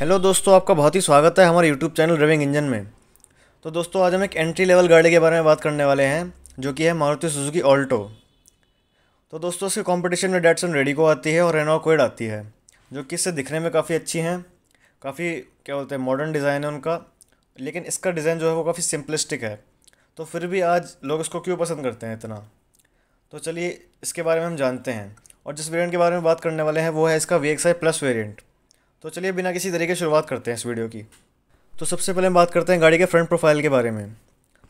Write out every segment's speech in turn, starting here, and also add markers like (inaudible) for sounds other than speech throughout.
hello दोस्तों आपका बहुत ही स्वागत है हमारे यूट्यूब चैनल ड्राइविंग इंजन में तो दोस्तों आज हम एक एंट्री लेवल गाड़ी के बारे में बात करने वाले हैं जो कि है मारुति सुजुकी ऑल्टो तो दोस्तों इसके कंपटीशन में डेटसन रेडिको आती है और रेनो कोड आती है जो कि इससे दिखने में काफ़ी अच्छी हैं काफ़ी क्या बोलते हैं मॉडर्न डिज़ाइन है उनका लेकिन इसका डिज़ाइन जो है वो काफ़ी सिंपलिस्टिक है तो फिर भी आज लोग इसको क्यों पसंद करते हैं इतना तो चलिए इसके बारे में हम जानते हैं और जिस वेरिएंट के बारे में बात करने वाले हैं वो है इसका V X I plus variant तो चलिए बिना किसी तरीके शुरुआत करते हैं इस वीडियो की तो सबसे पहले हम बात करते हैं गाड़ी के फ्रंट प्रोफाइल के बारे में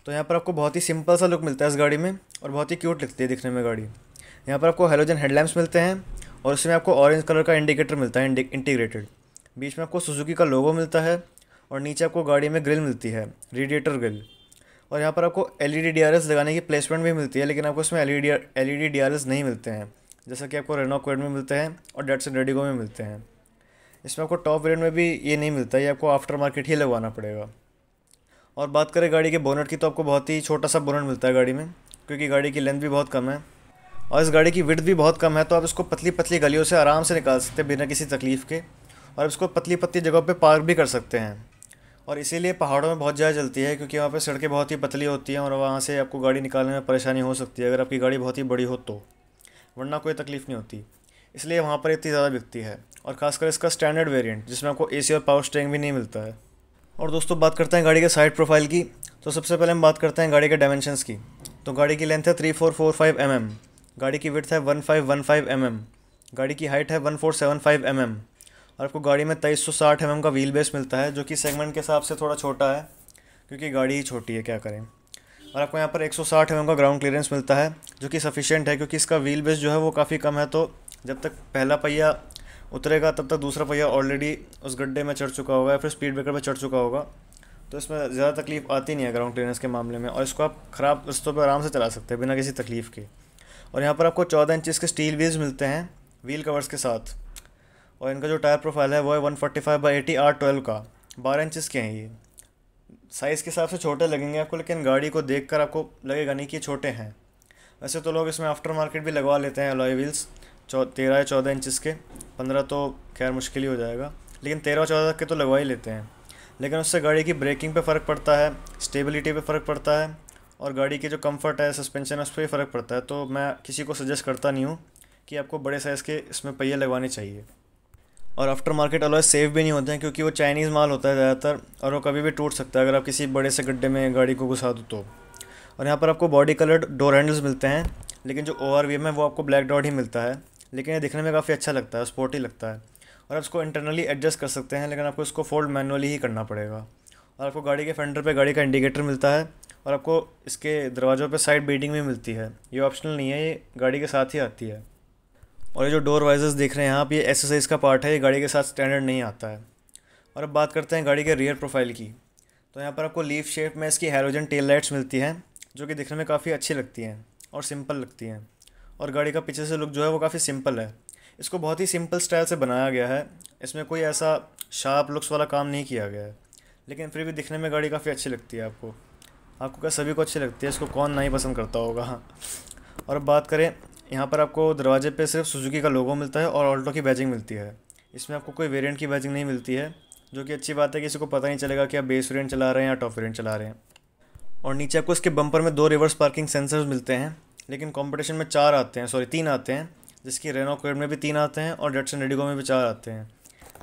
तो यहाँ पर आपको बहुत ही सिंपल सा लुक मिलता है इस गाड़ी में और बहुत ही क्यूट लगती है दिखने में गाड़ी यहाँ पर आपको हेलोजन हेडलैम्प्स मिलते हैं और उसमें आपको ऑरेंज कलर का इंडिकेटर मिलता है इंटीग्रेटेड बीच में आपको सुजुकी का लोगो मिलता है और नीचे आपको गाड़ी में ग्रिल मिलती है रेडिएटर ग्रिल और यहाँ पर आपको एल ई e लगाने की प्लेसमेंट भी मिलती है लेकिन आपको इसमें एल ई नहीं मिलते हैं जैसा कि आपको रेनो क्वेड में मिलते हैं और डेट्स एंड रेडिगो में मिलते हैं इसमें आपको टॉप वेरियंट में भी ये नहीं मिलता ये आपको आफ्टर मार्केट ही लगवाना पड़ेगा और बात करें गाड़ी के बोनट की तो आपको बहुत ही छोटा सा बोनट मिलता है गाड़ी में क्योंकि गाड़ी की लेंथ भी बहुत कम है और इस गाड़ी की विड्थ भी बहुत कम है तो आप इसको पतली पतली गलियों से आराम से निकाल सकते हैं बिना किसी तकलीफ़ के और इसको पतली पतली जगह पे पार्क भी कर सकते हैं और इसीलिए पहाड़ों में बहुत ज़्यादा चलती है क्योंकि वहाँ पर सड़कें बहुत ही पतली होती हैं और वहाँ से आपको गाड़ी निकालने में परेशानी हो सकती है अगर आपकी गाड़ी बहुत ही बड़ी हो तो वरना कोई तकलीफ़ नहीं होती इसलिए वहाँ पर इतनी ज़्यादा बिकती है और खासकर इसका स्टैंडर्ड वेरिएंट जिसमें आपको एसी और पावर स्टेरिंग भी नहीं मिलता है और दोस्तों बात करते हैं गाड़ी के साइड प्रोफाइल की तो सबसे पहले हम बात करते हैं गाड़ी के डायमेंशंस की तो गाड़ी की लेंथ है three four four five M M गाड़ी की विथ है one five one five M M गाड़ी की हाइट है one four seven five M M और आपको गाड़ी में तेईस सौ साठ एम mm एम का व्हील बेस मिलता है जो कि सेगमेंट के हिसाब से थोड़ा छोटा है क्योंकि गाड़ी ही छोटी है क्या करें और आपको यहाँ पर एक सौ साठ एम mm एम का ग्राउंड क्लियरेंस मिलता है जो कि सफिशेंट है क्योंकि इसका व्हील बेस जो है वो काफ़ी कम है तो जब तक पहला पहिया उतरेगा तब तक दूसरा पहिया ऑलरेडी उस गड्ढे में चढ़ चुका होगा या फिर स्पीड ब्रेकर पर चढ़ चुका होगा तो इसमें ज़्यादा तकलीफ आती नहीं है ग्राउंड क्लियरेंस के मामले में और इसको आप ख़राब रस्तों पर आराम से चला सकते हैं बिना किसी तकलीफ़ के और यहाँ पर आपको चौदह इंचज़ के स्टील व्हील्स मिलते हैं व्हील कवर्स के साथ और इनका जो टायर प्रोफाइल है वो है one forty five by eighty R twelve का बारह इंचज़ के हैं ये साइज़ के हिसाब से छोटे लगेंगे आपको लेकिन गाड़ी को देख कर आपको लगेगा नहीं कि छोटे हैं वैसे तो लोग इसमें आफ्टर मार्केट भी लगवा लेते हैं अलॉय व्हील्स चौ तेरह या चौदह इंचज़ के पंद्रह तो खैर मुश्किल ही हो जाएगा लेकिन तेरह चौदह के तो लगवा ही लेते हैं लेकिन उससे गाड़ी की ब्रेकिंग पे फ़र्क पड़ता है स्टेबिलिटी पे फ़र्क पड़ता है और गाड़ी की जो कंफर्ट है सस्पेंशन है उस पर भी फ़र्क पड़ता है तो मैं किसी को सजेस्ट करता नहीं हूँ कि आपको बड़े साइज़ के इसमें पहिए लगवाने चाहिए और आफ्टर मार्केट अलॉय सेफ़ भी नहीं होते हैं क्योंकि वो चाइनीज़ माल होता है ज़्यादातर और वो कभी भी टूट सकता है अगर आप किसी बड़े से गड्ढे में गाड़ी को घुसा दो तो और यहाँ पर आपको बॉडी कलर्ड डोर हैंडल्स मिलते हैं लेकिन जो ओ आर वी एम है वो आपको ब्लैक डॉट ही मिलता है लेकिन ये दिखने में काफ़ी अच्छा लगता है स्पोर्टी लगता है और आप इसको इंटरनली एडजस्ट कर सकते हैं लेकिन आपको इसको फोल्ड मैनुअली ही करना पड़ेगा और आपको गाड़ी के फेंडर पर गाड़ी का इंडिकेटर मिलता है और आपको इसके दरवाज़ों पर साइड बीटिंग भी मिलती है ये ऑप्शनल नहीं है ये गाड़ी के साथ ही आती है और ये जो डोर वाइजर्स देख रहे हैं आप ये एक्सरसाइज का पार्ट है ये गाड़ी के साथ स्टैंडर्ड नहीं आता है और अब बात करते हैं गाड़ी के रियर प्रोफाइल की तो यहाँ पर आपको लीफ शेप में इसकी हेलोजन टेल लाइट्स मिलती हैं जो कि दिखने में काफ़ी अच्छी लगती हैं और सिंपल लगती हैं और गाड़ी का पीछे से लुक जो है वो काफ़ी सिंपल है इसको बहुत ही सिंपल स्टाइल से बनाया गया है इसमें कोई ऐसा शार्प लुक्स वाला काम नहीं किया गया है लेकिन फिर भी दिखने में गाड़ी काफ़ी अच्छी लगती है आपको आपको क्या सभी को अच्छी लगती है इसको कौन नहीं पसंद करता होगा (laughs) और अब बात करें यहाँ पर आपको दरवाजे पे सिर्फ सुजुकी का लोगो मिलता है और ऑल्टो की बैजिंग मिलती है इसमें आपको कोई वेरिएंट की बैजिंग नहीं मिलती है जो कि अच्छी बात है किसी को पता नहीं चलेगा कि आप बेस वेरिएंट चला रहे हैं या टॉप वेरिएंट चला रहे हैं और नीचे आपको इसके बम्पर में दो रिवर्स पार्किंग सेंसर्स मिलते हैं लेकिन कंपटीशन में चार आते हैं सॉरी तीन आते हैं जिसकी रेनो कोड में भी तीन आते हैं और डेट्सन रेडिगो में भी चार आते हैं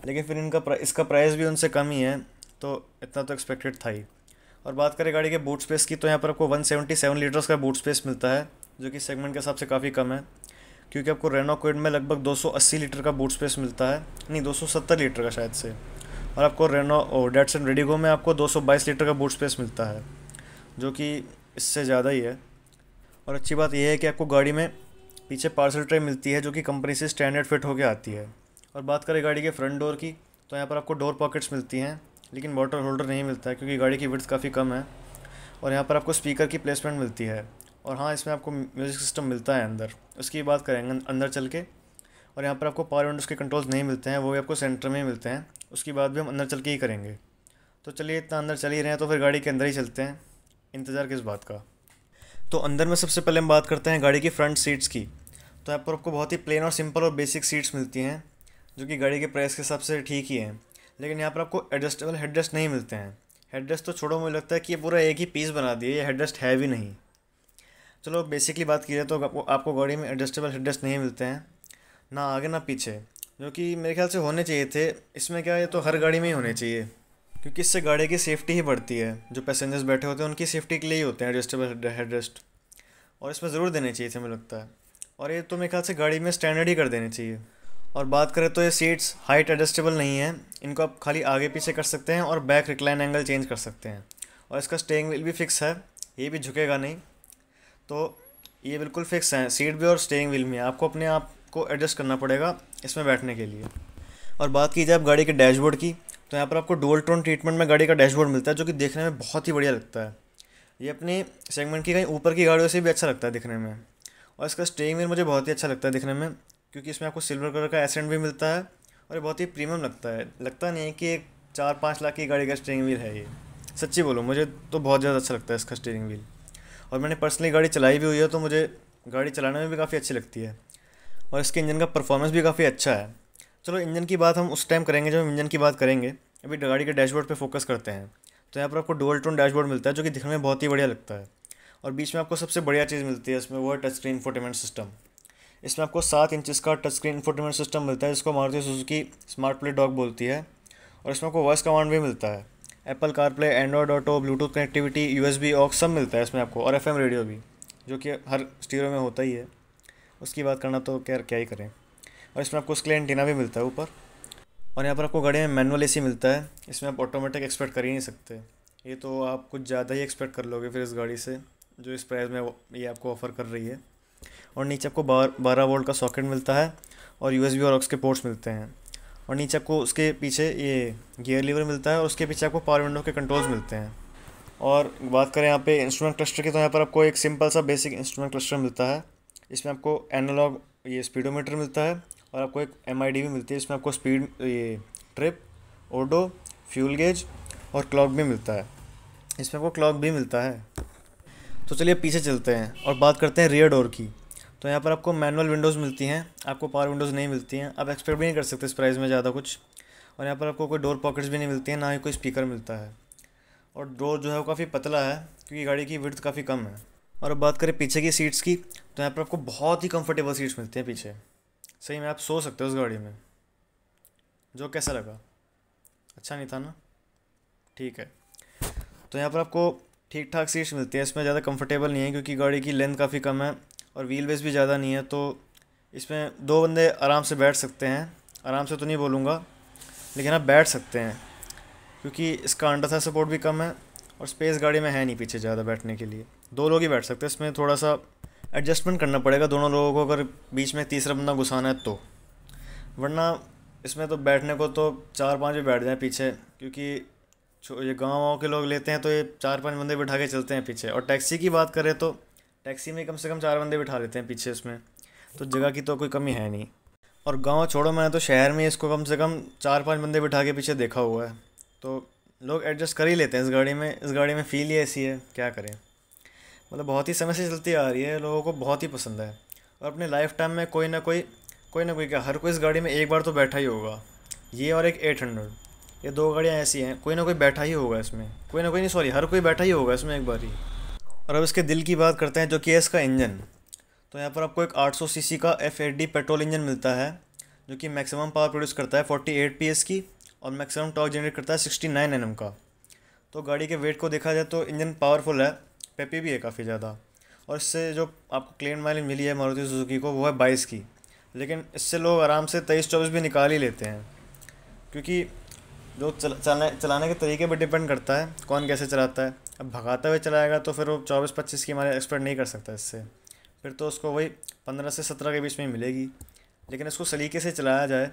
लेकिन फिर इनका प्रा, इसका प्राइस भी उनसे कम ही है तो इतना तो एक्सपेक्टेड था ही और बात करें गाड़ी के बूट स्पेस की तो यहाँ पर आपको 177 लीटर्स का बूट स्पेस मिलता है जो कि सेगमेंट के हिसाब से काफ़ी कम है क्योंकि आपको रेनो क्विड में लगभग 280 लीटर का बूट स्पेस मिलता है नहीं 270 लीटर का शायद से और आपको रेनो डेट्स एंड रेडिगो में आपको 222 लीटर का बूट स्पेस मिलता है जो कि इससे ज़्यादा ही है और अच्छी बात यह है कि आपको गाड़ी में पीछे पार्सल ट्रे मिलती है जो कि कंपनी से स्टैंडर्ड फिट होकर आती है और बात करें गाड़ी के फ्रंट डोर की तो यहाँ पर आपको डोर पॉकेट्स मिलती हैं लेकिन वाटर होल्डर नहीं मिलता है क्योंकि गाड़ी की विड्थ काफ़ी कम है और यहाँ पर आपको स्पीकर की प्लेसमेंट मिलती है और हाँ इसमें आपको म्यूज़िक सिस्टम मिलता है अंदर उसकी बात करेंगे अं-, अंदर चल के और यहाँ पर आपको पावर विंडोज़ के कंट्रोल्स नहीं मिलते हैं वो भी आपको सेंटर में ही मिलते हैं उसकी बात भी हम अंदर चल के ही करेंगे तो चलिए इतना अंदर चल ही रहे हैं तो फिर गाड़ी के अंदर ही चलते हैं इंतज़ार किस बात का तो अंदर में सबसे पहले हम बात करते हैं गाड़ी की फ्रंट सीट्स की तो यहाँ पर आपको बहुत ही प्लेन और सिंपल और बेसिक सीट्स मिलती हैं जो कि गाड़ी के प्राइस के हिसाब से ठीक ही हैं लेकिन यहाँ पर आपको एडजस्टेबल हेडरेस्ट नहीं मिलते हैं हेडरेस्ट तो छोड़ो मुझे लगता है कि ये पूरा एक ही पीस बना दिए ये हेडरेस्ट है भी नहीं चलो बेसिकली बात की जाए तो आपको आपको गाड़ी में एडजस्टेबल हेडरेस्ट नहीं मिलते हैं ना आगे ना पीछे जो कि मेरे ख्याल से होने चाहिए थे इसमें क्या है तो हर गाड़ी में ही होने चाहिए क्योंकि इससे गाड़ी की सेफ्टी ही बढ़ती है जो पैसेंजर्स बैठे होते हैं उनकी सेफ्टी के लिए ही होते हैं एडजस्टेबल हेडरेस्ट और इसमें ज़रूर देने चाहिए थे मुझे लगता है और ये तो मेरे ख्याल से गाड़ी में स्टैंडर्ड ही कर देने चाहिए और बात करें तो ये सीट्स हाइट एडजस्टेबल नहीं है इनको आप खाली आगे पीछे कर सकते हैं और बैक रिक्लाइन एंगल चेंज कर सकते हैं और इसका स्टेइंग व्हील भी फिक्स है ये भी झुकेगा नहीं तो ये बिल्कुल फिक्स है सीट भी और स्टेइंग व्हील भी आपको अपने आप को एडजस्ट करना पड़ेगा इसमें बैठने के लिए और बात की जाए अब गाड़ी के डैशबोर्ड की तो यहाँ पर आपको डोल टोन ट्रीटमेंट में गाड़ी का डैशबोर्ड मिलता है जो कि देखने में बहुत ही बढ़िया लगता है ये अपनी सेगमेंट की कहीं ऊपर की गाड़ियों से भी अच्छा लगता है दिखने में और इसका स्टेइंग व्हील मुझे बहुत ही अच्छा लगता है दिखने में क्योंकि इसमें आपको सिल्वर कलर का एसेंट भी मिलता है और ये बहुत ही प्रीमियम लगता है लगता नहीं है कि एक चार पाँच लाख की गाड़ी का स्टेयरिंग व्हील है ये सच्ची बोलो मुझे तो बहुत ज़्यादा अच्छा लगता है इसका स्टेयरिंग व्हील और मैंने पर्सनली गाड़ी चलाई भी हुई है तो मुझे गाड़ी चलाने में भी काफ़ी अच्छी लगती है और इसके इंजन का परफॉर्मेंस भी काफ़ी अच्छा है चलो इंजन की बात हम उस टाइम करेंगे जब हम इंजन की बात करेंगे अभी गाड़ी के डैशबोर्ड पे फोकस करते हैं तो यहाँ पर आपको डुअल टोन डैशबोर्ड मिलता है जो कि दिखने में बहुत ही बढ़िया लगता है और बीच में आपको सबसे बढ़िया चीज़ मिलती है इसमें वो है टच स्क्रीन इन्फोटेमेंट सिस्टम इसमें आपको सात इंचज़ का टच स्क्रीन इन्फोटेमेंट सिस्टम मिलता है जिसको Maruti Suzuki smart play dock बोलती है और इसमें आपको वॉइस कमांड भी मिलता है Apple car play Android auto Bluetooth connectivity U S B aux सब मिलता है इसमें आपको और एफ रेडियो भी जो कि हर स्टीरो में होता ही है उसकी बात करना तो क्या क्या ही करें और इसमें आपको उसके लिए एंटीना भी मिलता है ऊपर और यहाँ पर आपको गाड़ी में मैनुअल ए मिलता है इसमें आप ऑटोमेटिक एक्सपेक्ट कर ही नहीं सकते ये तो आप कुछ ज़्यादा ही एक्सपेक्ट कर लोगे फिर इस गाड़ी से जो इस प्राइस में ये आपको ऑफ़र कर रही है और नीचे आपको बारह वोल्ट का सॉकेट मिलता है और यू और ऑक्स के पोर्ट्स मिलते हैं और नीचे आपको उसके पीछे ये गियर लीवर मिलता है और उसके पीछे आपको पावर विंडो के कंट्रोल्स मिलते हैं और बात करें यहाँ पे इंस्ट्रूमेंट क्लस्टर की तो यहाँ पर आपको एक सिंपल सा बेसिक इंस्ट्रूमेंट क्लस्टर मिलता है इसमें आपको एनालॉग ये स्पीडोमीटर मिलता है और आपको एक एम आई डी भी मिलती है इसमें आपको स्पीड ये ट्रिप ओडो फ्यूल गेज और क्लॉक भी मिलता है इसमें आपको क्लॉक भी मिलता है तो चलिए पीछे चलते हैं और बात करते हैं रियर डोर की तो यहाँ पर आपको मैनुअल विंडोज़ मिलती हैं आपको पावर विंडोज़ नहीं मिलती हैं आप एक्सपेक्ट भी नहीं कर सकते इस प्राइस में ज़्यादा कुछ और यहाँ पर आपको कोई डोर पॉकेट्स भी नहीं मिलती हैं ना ही कोई स्पीकर मिलता है और डोर जो है वो काफ़ी पतला है क्योंकि गाड़ी की विर्थ काफ़ी कम है और अब बात करें पीछे की सीट्स की तो यहाँ पर आपको बहुत ही कंफर्टेबल सीट्स मिलती हैं पीछे सही में आप सो सकते हो उस गाड़ी में जो कैसा लगा अच्छा नहीं था ना ठीक है तो यहाँ पर आपको ठीक ठाक सीट्स मिलती है इसमें ज़्यादा कंफर्टेबल नहीं है क्योंकि गाड़ी की लेंथ काफ़ी कम है और व्हील बेस भी ज़्यादा नहीं है तो इसमें दो बंदे आराम से बैठ सकते हैं आराम से तो नहीं बोलूँगा लेकिन आप बैठ सकते हैं क्योंकि इसका अंडर था सपोर्ट भी कम है और स्पेस गाड़ी में है नहीं पीछे ज़्यादा बैठने के लिए दो लोग ही बैठ सकते हैं इसमें थोड़ा सा एडजस्टमेंट करना पड़ेगा दोनों लोगों को अगर बीच में तीसरा बंदा घुसाना है तो वरना इसमें तो बैठने को तो चार पाँच भी बैठ जाए पीछे क्योंकि ये गाँव वाँव के लोग लेते हैं तो ये चार पाँच बंदे बिठा के चलते हैं पीछे और टैक्सी की बात करें तो टैक्सी में कम से कम चार बंदे बिठा लेते हैं पीछे उसमें तो जगह की तो कोई कमी है नहीं और गांव छोड़ो मैंने तो शहर में इसको कम से कम चार पांच बंदे बिठा के पीछे देखा हुआ है तो लोग एडजस्ट कर ही लेते हैं इस गाड़ी में इस गाड़ी में फील ही ऐसी है क्या करें मतलब बहुत ही समय से चलती आ रही है लोगों को बहुत ही पसंद है और अपने लाइफ टाइम में कोई ना कोई कोई ना कोई क्या हर कोई इस गाड़ी में एक बार तो बैठा ही होगा ये और एक एट हंड्रेड ये दो गाड़ियाँ ऐसी हैं कोई ना कोई बैठा ही होगा इसमें कोई ना कोई नहीं सॉरी हर कोई बैठा ही होगा इसमें एक बार ही और अब इसके दिल की बात करते हैं जो कि है इसका इंजन तो यहाँ पर आपको एक 800 सीसी का एफ पेट्रोल इंजन मिलता है जो कि मैक्सिमम पावर प्रोड्यूस करता है 48 पीएस की और मैक्सिमम टॉर्क जनरेट करता है 69 एनएम का तो गाड़ी के वेट को देखा जाए तो इंजन पावरफुल है पेपी भी है काफ़ी ज़्यादा और इससे जो आपको क्लेम माइलेज मिली है मारुति सुजुकी को वो है बाईस की लेकिन इससे लोग आराम से तेईस चौबीस भी निकाल ही लेते हैं क्योंकि जो चला, चलाने चलाने के तरीके पर डिपेंड करता है कौन कैसे चलाता है अब भगाता हुए चलाएगा तो फिर वो चौबीस पच्चीस की हमारे एक्सपेक्ट नहीं कर सकता इससे फिर तो उसको वही पंद्रह से सत्रह के बीच में ही मिलेगी लेकिन इसको सलीके से चलाया जाए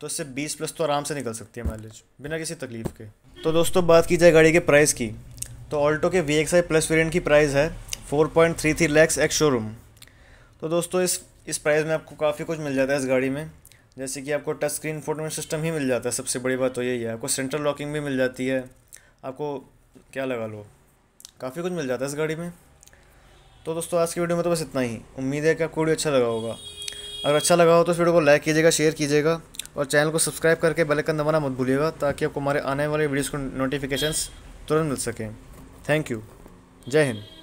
तो इससे बीस प्लस तो आराम से निकल सकती है माइलेज बिना किसी तकलीफ के तो दोस्तों बात की जाए गाड़ी के प्राइस की तो ऑल्टो के V X I plus variant की प्राइस है four point three three lakhs ex showroom तो दोस्तों इस इस प्राइस में आपको काफ़ी कुछ मिल जाता है इस गाड़ी में जैसे कि आपको टच स्क्रीन फोटो सिस्टम ही मिल जाता है सबसे बड़ी बात तो यही है आपको सेंट्रल लॉकिंग भी मिल जाती है आपको क्या लगा लो काफ़ी कुछ मिल जाता है इस गाड़ी में तो दोस्तों आज की वीडियो में तो बस इतना ही उम्मीद है कि आपको वीडियो अच्छा लगा होगा अगर अच्छा लगा हो तो इस वीडियो को लाइक कीजिएगा शेयर कीजिएगा और चैनल को सब्सक्राइब करके बेल आइकन दबाना मत भूलिएगा ताकि आपको हमारे आने वाले वीडियोस को नोटिफिकेशंस तुरंत मिल सकें थैंक यू जय हिंद